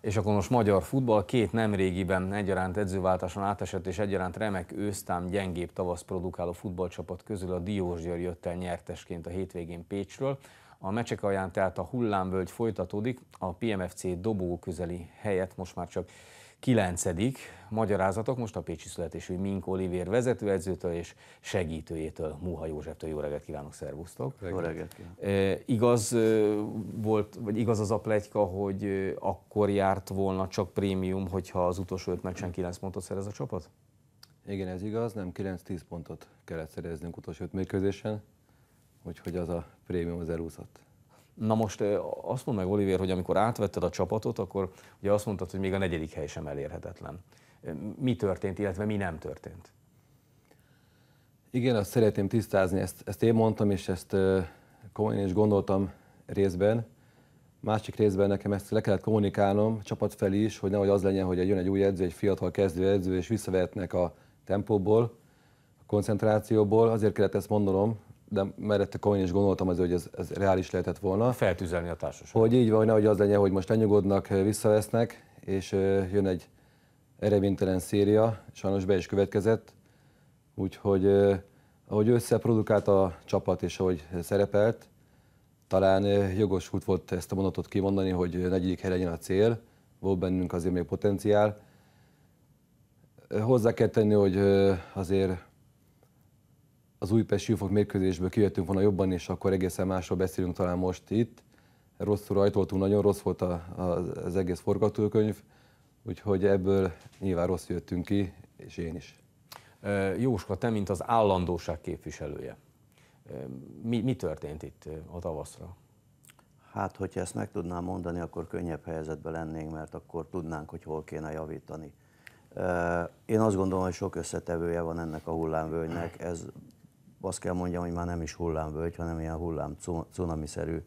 És akkor most magyar futball két nemrégiben egyaránt edzőváltáson átesett és egyaránt remek ősztám gyengébb tavasz produkáló futballcsapat közül a Diósgyőr jött el nyertesként a hétvégén Pécsről. A meccsek alján tehát a hullámvölgy folytatódik, a PMFC dobó közeli helyett most már csak Kilencedik magyarázatok most a Pécsi születésű Mink Olivér vezetőedzőtől és segítőjétől, Muha Józseftől. Jó reggelt kívánok, szervusztok! Jó reggelt kívánok. E, igaz volt, vagy igaz az a plegyka, hogy akkor járt volna csak prémium, hogyha az utolsó öt meccsen 9 pontot szerez a csapat? Igen, ez igaz, nem 9-10 pontot kellett szereznünk utolsó öt mérkőzésen, úgyhogy az a prémium az elúszott. Na most azt mondd meg, Oliver, hogy amikor átvetted a csapatot, akkor ugye azt mondtad, hogy még a negyedik hely sem elérhetetlen. Mi történt, illetve mi nem történt? Igen, azt szeretném tisztázni, ezt, ezt én mondtam, és ezt komolyan is gondoltam részben. Másik részben nekem ezt le kellett kommunikálnom a csapat felé is, hogy nehogy az legyen, hogy jön egy új edző, egy fiatal kezdő edző, és visszavetnek a tempóból, a koncentrációból. Azért kellett ezt mondanom, de mellette komolyan is gondoltam azért, hogy ez, ez reális lehetett volna. Feltűzelni a társaságot. Hogy így van, hogy az legyen, hogy most lenyugodnak, visszavesznek, és jön egy eredménytelen széria, sajnos be is következett, úgyhogy ahogy összeprodukált a csapat és ahogy szerepelt, talán jogos út volt ezt a mondatot kimondani, hogy negyedik hely legyen a cél, volt bennünk azért még potenciál. Hozzá kell tenni, hogy azért az Újpest Jófok mérkőzésből kijöttünk volna jobban, és akkor egészen másról beszélünk talán most itt. Rosszul rajtoltunk, nagyon rossz volt a, az egész forgatókönyv, úgyhogy ebből nyilván rossz jöttünk ki, és én is. Jóska, te mint az állandóság képviselője, mi, mi történt itt a tavaszra? Hát, hogyha ezt meg tudnám mondani, akkor könnyebb helyzetben lennénk, mert akkor tudnánk, hogy hol kéne javítani. Én azt gondolom, hogy sok összetevője van ennek a hullámvölgynek. Ez azt kell mondjam, hogy már nem is hullámvölgy, hanem ilyen hullám cunamiszerű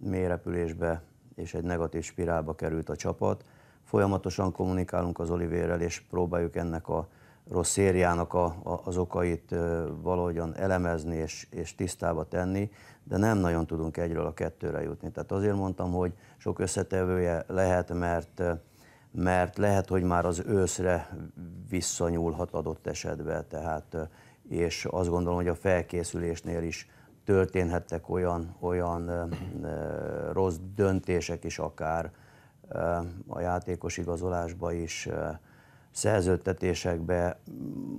mélyrepülésbe és egy negatív spirálba került a csapat. Folyamatosan kommunikálunk az Olivérrel, és próbáljuk ennek a rossz szériának a, a, az okait valahogyan elemezni és, és tisztába tenni, de nem nagyon tudunk egyről a kettőre jutni. Tehát azért mondtam, hogy sok összetevője lehet, mert mert lehet, hogy már az őszre visszanyúlhat adott esetben, tehát és azt gondolom, hogy a felkészülésnél is történhettek olyan, olyan ö, ö, rossz döntések is akár ö, a játékos igazolásba is, ö, szerződtetésekbe,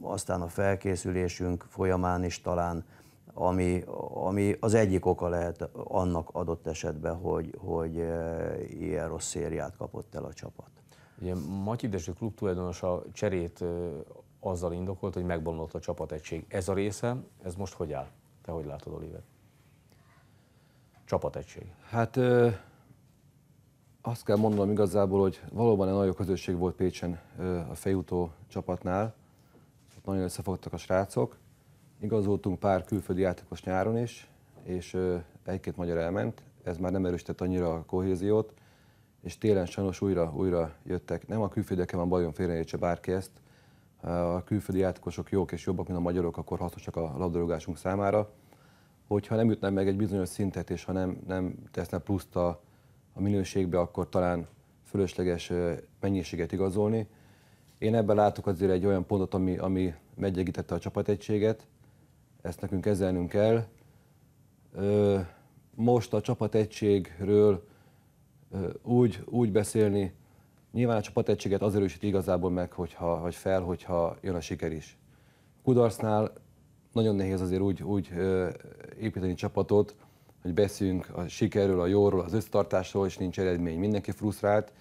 aztán a felkészülésünk folyamán is talán, ami, ami az egyik oka lehet annak adott esetben, hogy, hogy ilyen rossz szériát kapott el a csapat. Ugye Matyi Dezső klub tulajdonosa cserét azzal indokolt, hogy megbomlott a csapategység. Ez a része, ez most hogy áll? Te hogy látod, Oliver? Csapategység. Hát ö, azt kell mondanom igazából, hogy valóban egy nagy közösség volt Pécsen ö, a fejútó csapatnál. Nagyon összefogtak a srácok. Igazoltunk pár külföldi játékos nyáron is, és egy-két magyar elment. Ez már nem erősített annyira a kohéziót, és télen sajnos újra, újra jöttek. Nem a külföldekkel van bajom, félreértse bárki ezt, Eh, a külföldi játékosok jók és jobbak, mint a magyarok, akkor hasznosak a labdarúgásunk számára. Hogyha nem jutnám meg egy bizonyos szintet, és ha nem, nem tesznek pluszt a, a minőségbe, akkor talán fölösleges eh, mennyiséget igazolni. Én ebben látok azért egy olyan pontot, ami, ami meggyegítette a csapategységet, ezt nekünk kezelnünk kell. Eh, most a csapategységről úgy, úgy beszélni, Nyilván a csapategységet az erősít igazából meg, hogyha, vagy fel, hogyha jön a siker is. Kudarcnál nagyon nehéz azért úgy, úgy építeni csapatot, hogy beszéljünk a sikerről, a jóról, az összetartásról, és nincs eredmény. Mindenki frusztrált.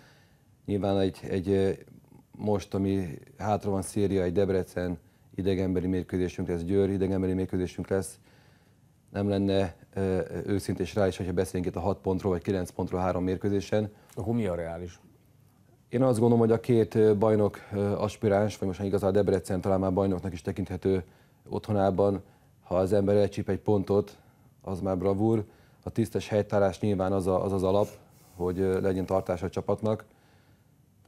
Nyilván egy, egy most, ami hátra van Szíria, egy Debrecen idegenbeli mérkőzésünk lesz, Győr idegenbeli mérkőzésünk lesz, nem lenne őszintés rá is, hogyha beszélünk itt a 6 pontról vagy 9 pontról három mérkőzésen. Akkor mi a reális? Én azt gondolom, hogy a két bajnok aspiráns, vagy most igazán Debrecen talán már bajnoknak is tekinthető otthonában, ha az ember elcsíp egy pontot, az már bravúr. A tisztes helytállás nyilván az, a, az az alap, hogy legyen tartás a csapatnak.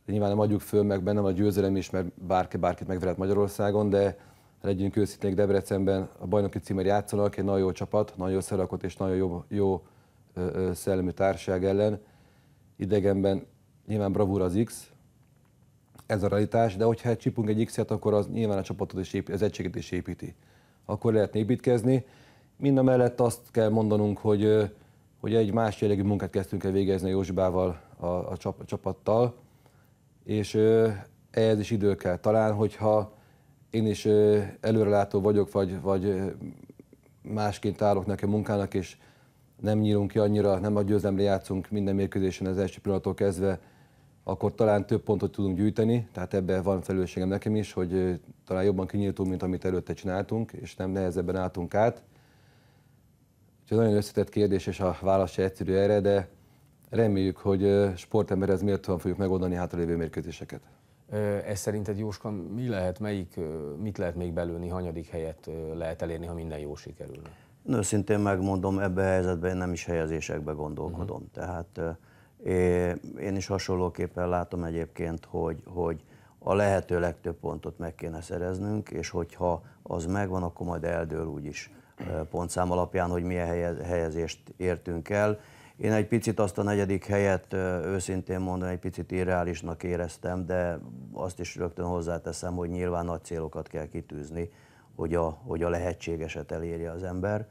Nyilván nem adjuk föl, meg bennem a győzelem is, mert bárki bárkit megverhet Magyarországon, de legyünk őszinték Debrecenben, a bajnoki címer játszanak, egy nagyon jó csapat, nagyon jó szerakot és nagyon jó, jó szellemű társaság ellen. Idegenben nyilván bravúr az X, ez a realitás, de hogyha csipunk egy X-et, akkor az nyilván a csapatot is az egységet is építi. Akkor lehet építkezni. Mind a mellett azt kell mondanunk, hogy, hogy egy más jellegű munkát kezdtünk el végezni Józsibával, a, a, csap, a csapattal, és ehhez is idő kell. Talán, hogyha én is előrelátó vagyok, vagy, vagy másként állok neki a munkának, és nem nyírunk ki annyira, nem a győzelemre játszunk minden mérkőzésen az első pillanattól kezdve, akkor talán több pontot tudunk gyűjteni, tehát ebben van felelősségem nekem is, hogy talán jobban kinyíltunk, mint amit előtte csináltunk, és nem nehezebben álltunk át. Úgyhogy nagyon összetett kérdés, és a válasz se egyszerű erre, de reméljük, hogy sportemberhez méltóan fogjuk megoldani hátralévő mérkőzéseket. Ez szerinted Jóska mi lehet, melyik, mit lehet még belőni, hanyadik helyet lehet elérni, ha minden jó sikerülne? Nőszintén megmondom, ebbe a helyzetben én nem is helyezésekbe gondolkodom. Uh-huh. Tehát én is hasonlóképpen látom egyébként, hogy, hogy a lehető legtöbb pontot meg kéne szereznünk, és hogyha az megvan, akkor majd eldől úgyis pontszám alapján, hogy milyen helyezést értünk el. Én egy picit azt a negyedik helyet őszintén mondom, egy picit irreálisnak éreztem, de azt is rögtön hozzáteszem, hogy nyilván nagy célokat kell kitűzni, hogy a, hogy a lehetségeset elérje az ember.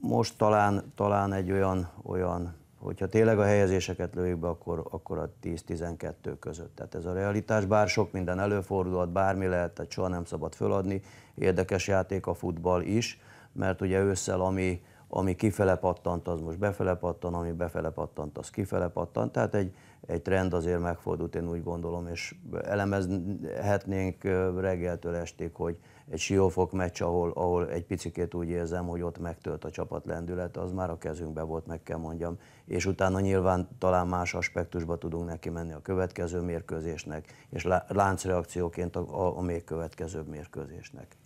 Most talán, talán egy olyan, olyan hogyha tényleg a helyezéseket lőjük be, akkor, akkor a 10-12 között. Tehát ez a realitás, bár sok minden előfordulhat, bármi lehet, tehát soha nem szabad föladni. Érdekes játék a futball is, mert ugye ősszel, ami ami kifele pattant, az most befele pattan, ami befele pattant, az kifele pattant. Tehát egy, egy trend azért megfordult, én úgy gondolom, és elemezhetnénk reggeltől estig, hogy egy siófok meccs, ahol, ahol egy picikét úgy érzem, hogy ott megtölt a csapat lendület, az már a kezünkbe volt, meg kell mondjam. És utána nyilván talán más aspektusba tudunk neki menni a következő mérkőzésnek, és láncreakcióként a, a, a még következőbb mérkőzésnek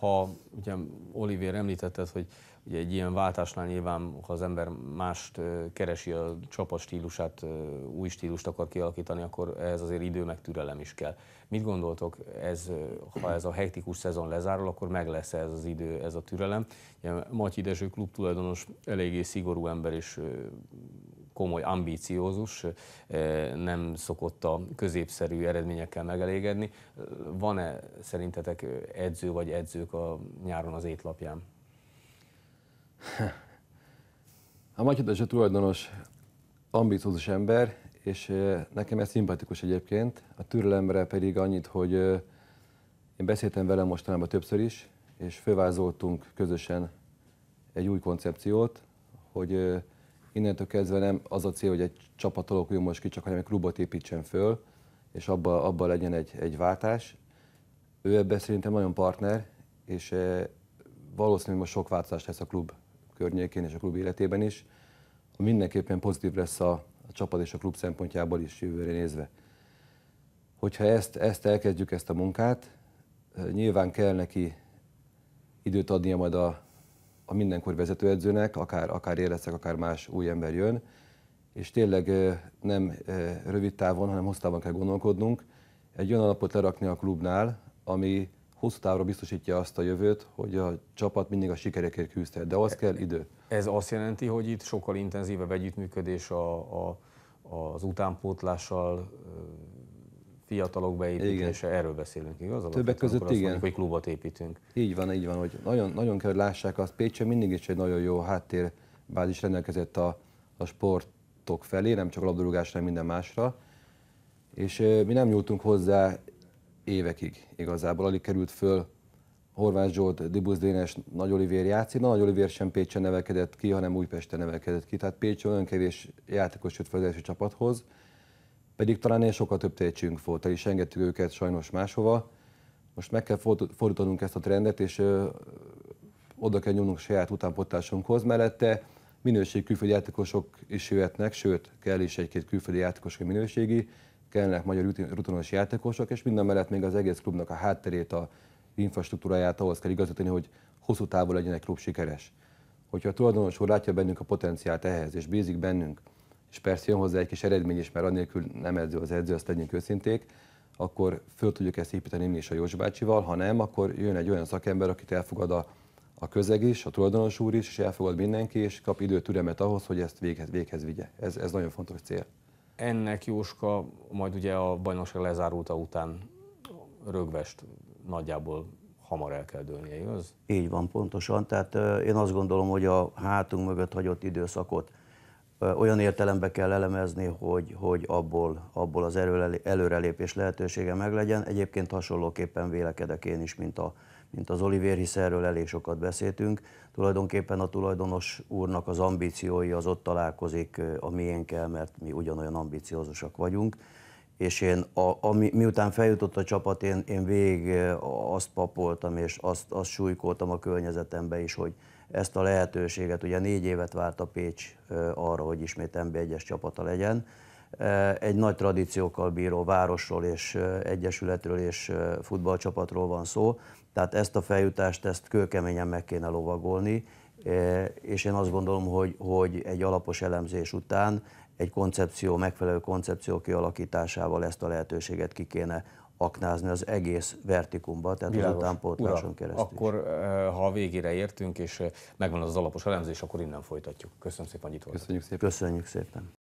ha ugye Oliver említetted, hogy ugye egy ilyen váltásnál nyilván, ha az ember mást keresi a csapat stílusát, új stílust akar kialakítani, akkor ez azért idő meg türelem is kell. Mit gondoltok, ez, ha ez a hektikus szezon lezárul, akkor meg lesz ez az idő, ez a türelem? Ugye Matyi Dezső klub tulajdonos eléggé szigorú ember, és komoly, ambíciózus, nem szokott a középszerű eredményekkel megelégedni. Van-e szerintetek edző vagy edzők a nyáron az étlapján? A Matyi a tulajdonos ambíciózus ember, és nekem ez szimpatikus egyébként. A türelemre pedig annyit, hogy én beszéltem vele mostanában többször is, és fővázoltunk közösen egy új koncepciót, hogy innentől kezdve nem az a cél, hogy egy csapat alakuljon most ki, csak hanem egy klubot építsen föl, és abba, abba legyen egy, egy váltás. Ő ebben szerintem nagyon partner, és eh, valószínűleg most sok változás lesz a klub környékén és a klub életében is. Mindenképpen pozitív lesz a, a csapat és a klub szempontjából is jövőre nézve. Hogyha ezt, ezt elkezdjük, ezt a munkát, eh, nyilván kell neki időt adnia majd a, a mindenkor vezetőedzőnek, akár, akár éreztek, akár más új ember jön, és tényleg nem rövid távon, hanem hosszú távon kell gondolkodnunk, egy olyan alapot lerakni a klubnál, ami hosszú távra biztosítja azt a jövőt, hogy a csapat mindig a sikerekért küzdhet, de az e- kell idő. Ez azt jelenti, hogy itt sokkal intenzívebb együttműködés a, a, az utánpótlással, fiatalok beépítése, igen. erről beszélünk, igaz? Többek között igen. Mondjuk, hogy klubot építünk. Így van, így van, hogy nagyon, nagyon kell, hogy lássák azt, Pécsen mindig is egy nagyon jó háttérbázis rendelkezett a, a sportok felé, nem csak a labdarúgásra, minden másra. És mi nem nyúltunk hozzá évekig igazából, alig került föl Horváth Zsolt, Dibusz Dénes, Nagy Olivér játszik. Na, Nagy Olivér sem Pécsen nevelkedett ki, hanem Újpesten nevelkedett ki. Tehát Pécs olyan kevés játékos jött fel az első csapathoz pedig talán ennél sokkal több tehetségünk volt, el is engedtük őket sajnos máshova. Most meg kell fordítanunk ezt a trendet, és ö, oda kell nyúlnunk saját utánpotlásunkhoz. Mellette minőségi külföldi játékosok is jöhetnek, sőt, kell is egy-két külföldi játékos, minőségi, kellnek magyar rutinos játékosok, és minden mellett még az egész klubnak a hátterét, a infrastruktúráját ahhoz kell igazítani, hogy hosszú távon legyen egy klub sikeres. Hogyha a tulajdonos úr látja bennünk a potenciált ehhez, és bízik bennünk, és persze jön hozzá egy kis eredmény is, mert anélkül nem edző az edző, azt legyünk őszinték, akkor föl tudjuk ezt építeni mi is a Józsi bácsival, ha nem, akkor jön egy olyan szakember, akit elfogad a, a közeg is, a tulajdonos úr is, és elfogad mindenki, és kap időt, türemet ahhoz, hogy ezt véghez, véghez vigye. Ez, ez nagyon fontos cél. Ennek Jóska majd ugye a bajnokság lezárulta után rögvest nagyjából hamar el kell dőlnie, igaz? Így van, pontosan. Tehát én azt gondolom, hogy a hátunk mögött hagyott időszakot olyan értelembe kell elemezni, hogy, hogy abból, abból az előrelépés lehetősége meglegyen. Egyébként hasonlóképpen vélekedek én is, mint, a, mint az Olivier, hisz erről elég sokat beszéltünk. Tulajdonképpen a tulajdonos úrnak az ambíciói az ott találkozik a miénkkel, mert mi ugyanolyan ambiciózusak vagyunk. És én, a, ami, miután feljutott a csapat, én, én végig azt papoltam és azt, azt súlykoltam a környezetembe is, hogy, ezt a lehetőséget. Ugye négy évet várt a Pécs arra, hogy ismét NB1-es csapata legyen. Egy nagy tradíciókkal bíró városról és egyesületről és futballcsapatról van szó, tehát ezt a feljutást, ezt kőkeményen meg kéne lovagolni, és én azt gondolom, hogy, hogy egy alapos elemzés után egy koncepció, megfelelő koncepció kialakításával ezt a lehetőséget ki kéne aknázni az egész vertikumba, tehát Világos. az utánpótláson keresztül. Akkor, eh, ha a végére értünk, és eh, megvan az, az alapos elemzés, akkor innen folytatjuk. Köszönöm szépen, hogy itt Köszönjük szépen. Köszönjük szépen.